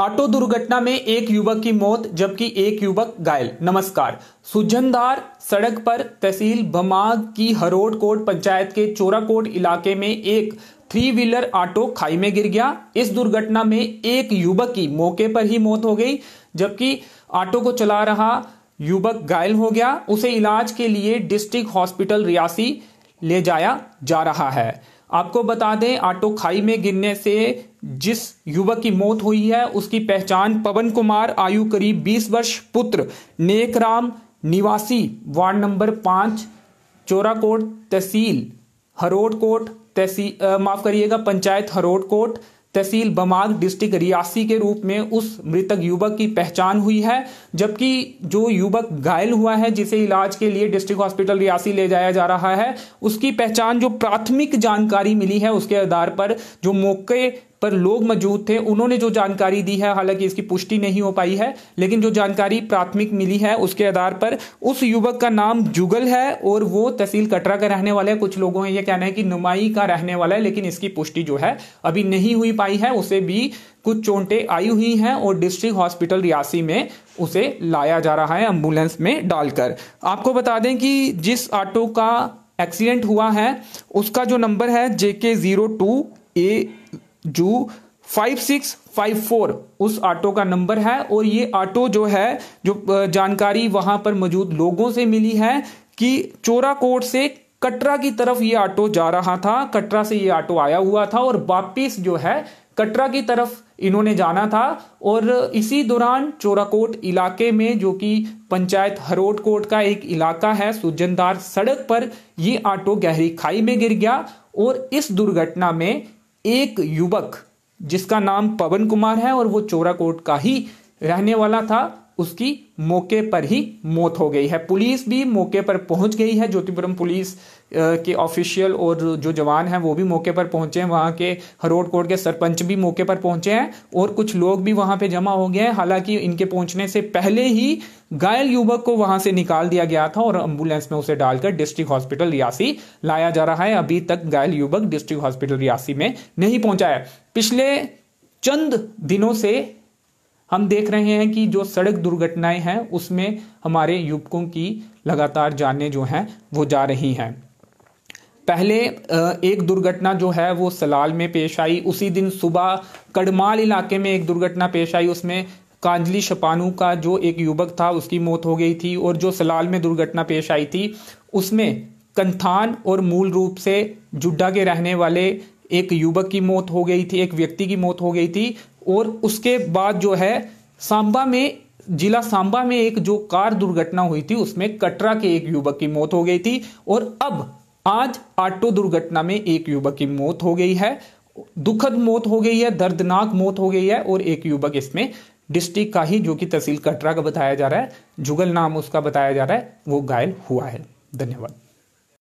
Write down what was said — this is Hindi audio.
ऑटो दुर्घटना में एक युवक की मौत जबकि एक युवक घायल नमस्कार सुजनदार सड़क पर तहसील भमाग की हरोड कोट पंचायत के चोराकोट इलाके में एक थ्री व्हीलर ऑटो खाई में गिर गया इस दुर्घटना में एक युवक की मौके पर ही मौत हो गई जबकि ऑटो को चला रहा युवक घायल हो गया उसे इलाज के लिए डिस्ट्रिक्ट हॉस्पिटल रियासी ले जाया जा रहा है आपको बता दें ऑटो खाई में गिरने से जिस युवक की मौत हुई है उसकी पहचान पवन कुमार आयु करीब 20 वर्ष पुत्र नेकराम निवासी वार्ड नंबर पांच चोराकोट तहसील हरोड कोट तहसील माफ़ करिएगा पंचायत हरोड कोट तहसील बमाग डिस्ट्रिक्ट रियासी के रूप में उस मृतक युवक की पहचान हुई है जबकि जो युवक घायल हुआ है जिसे इलाज के लिए डिस्ट्रिक्ट हॉस्पिटल रियासी ले जाया जा रहा है उसकी पहचान जो प्राथमिक जानकारी मिली है उसके आधार पर जो मौके पर लोग मौजूद थे उन्होंने जो जानकारी दी है हालांकि इसकी पुष्टि नहीं हो पाई है लेकिन जो जानकारी प्राथमिक मिली है उसके आधार पर उस युवक का नाम जुगल है और वो तहसील कटरा का रहने वाला है कुछ लोगों का यह कहना है कि नुमाई का रहने वाला है लेकिन इसकी पुष्टि जो है अभी नहीं हुई पाई है उसे भी कुछ चोटें आई हुई हैं और डिस्ट्रिक्ट हॉस्पिटल रियासी में उसे लाया जा रहा है एम्बुलेंस में डालकर आपको बता दें कि जिस ऑटो का एक्सीडेंट हुआ है उसका जो नंबर है जेके ज़ीरो टू ए जो 5654 उस ऑटो का नंबर है और ये ऑटो जो है जो जानकारी वहां पर मौजूद लोगों से मिली है कि चोरा कोट से कटरा की तरफ ये ऑटो जा रहा था कटरा से ये ऑटो आया हुआ था और वापिस जो है कटरा की तरफ इन्होंने जाना था और इसी दौरान चोराकोट इलाके में जो कि पंचायत हरोट कोट का एक इलाका है सुजनदार सड़क पर ये ऑटो गहरी खाई में गिर गया और इस दुर्घटना में एक युवक जिसका नाम पवन कुमार है और वो चोराकोट का ही रहने वाला था उसकी मौके पर ही मौत हो गई है पुलिस भी मौके पर पहुंच गई है ज्योतिपुरम पुलिस के ऑफिशियल और जो जवान हैं वो भी मौके पर पहुंचे हैं वहां के हरोड कोट के सरपंच भी मौके पर पहुंचे हैं और कुछ लोग भी वहां पे जमा हो गए हैं हालांकि इनके पहुंचने से पहले ही घायल युवक को वहां से निकाल दिया गया था और एम्बुलेंस में उसे डालकर डिस्ट्रिक्ट हॉस्पिटल रियासी लाया जा रहा है अभी तक घायल युवक डिस्ट्रिक्ट हॉस्पिटल रियासी में नहीं पहुंचा है पिछले चंद दिनों से हम देख रहे हैं कि जो सड़क दुर्घटनाएं हैं उसमें हमारे युवकों की लगातार जाने जो हैं वो जा रही हैं पहले एक दुर्घटना जो है वो सलाल में पेश आई उसी दिन सुबह कड़माल इलाके में एक दुर्घटना पेश आई उसमें कांजली शपानू का जो एक युवक था उसकी मौत हो गई थी और जो सलाल में दुर्घटना पेश आई थी उसमें कंथान और मूल रूप से जुड्डा के रहने वाले एक युवक की मौत हो गई थी एक व्यक्ति की मौत हो गई थी और उसके बाद जो है सांबा में जिला सांबा में एक जो कार दुर्घटना हुई थी उसमें कटरा के एक युवक की मौत हो गई थी और अब आज ऑटो दुर्घटना में एक युवक की मौत हो गई है दुखद मौत हो गई है दर्दनाक मौत हो गई है और एक युवक इसमें डिस्ट्रिक्ट का ही जो कि तहसील कटरा का बताया जा रहा है जुगल नाम उसका बताया जा रहा है वो घायल हुआ है धन्यवाद